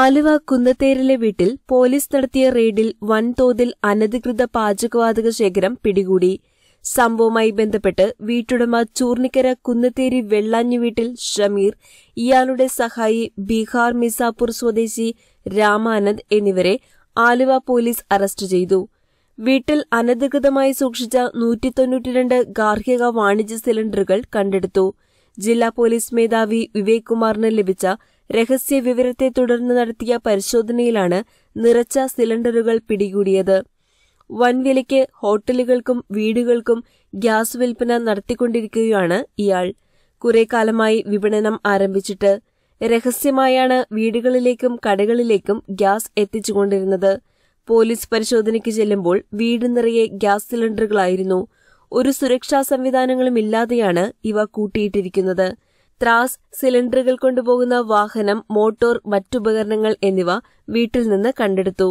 ആലുവ കുന്നത്തേരിലെ വീട്ടിൽ പോലീസ് നടത്തിയ റെയ്ഡിൽ വൻതോതിൽ അനധികൃത പാചകവാതക ശേഖരം പിടികൂടി സംഭവവുമായി ബന്ധപ്പെട്ട് വീട്ടുടമ ചൂർണിക്കര കുന്നത്തേരി വെള്ളാഞ്ഞു വീട്ടിൽ ഷമീർ ഇയാളുടെ സഹായി ബീഹാർ മിസാപൂർ സ്വദേശി രാമാനന്ദ് എന്നിവരെ ആലുവ പോലീസ് അറസ്റ്റ് ചെയ്തു വീട്ടിൽ അനധികൃതമായി സൂക്ഷിച്ച നൂറ്റി തൊണ്ണൂറ്റിരണ്ട് ഗാർഹിക വാണിജ്യ സിലിണ്ടറുകൾ കണ്ടെടുത്തു ജില്ലാ പോലീസ് മേധാവി വിവേക് കുമാറിന് ലഭിച്ച രഹസ്യ വിവരത്തെ തുടർന്ന് നടത്തിയ പരിശോധനയിലാണ് നിറച്ച സിലിണ്ടറുകൾ പിടികൂടിയത് വൻവിലയ്ക്ക് ഹോട്ടലുകൾക്കും വീടുകൾക്കും ഗ്യാസ് വിൽപ്പന നടത്തിക്കൊണ്ടിരിക്കുകയാണ് ഇയാൾ കുറെ കാലമായി വിപണനം ആരംഭിച്ചിട്ട് രഹസ്യമായാണ് വീടുകളിലേക്കും കടകളിലേക്കും ഗ്യാസ് എത്തിച്ചുകൊണ്ടിരുന്നത് പോലീസ് പരിശോധനയ്ക്ക് ചെല്ലുമ്പോൾ വീട് നിറയെ ഗ്യാസ് സിലിണ്ടറുകളായിരുന്നു ഒരു സുരക്ഷാ സംവിധാനങ്ങളും ഇല്ലാതെയാണ് ഇവ കൂട്ടിയിട്ടിരിക്കുന്നത് ത്രാസ് സിലിണ്ടറുകൾ കൊണ്ടുപോകുന്ന വാഹനം മോട്ടോർ മറ്റുപകരണങ്ങൾ എന്നിവ വീട്ടിൽ നിന്ന് കണ്ടെടുത്തു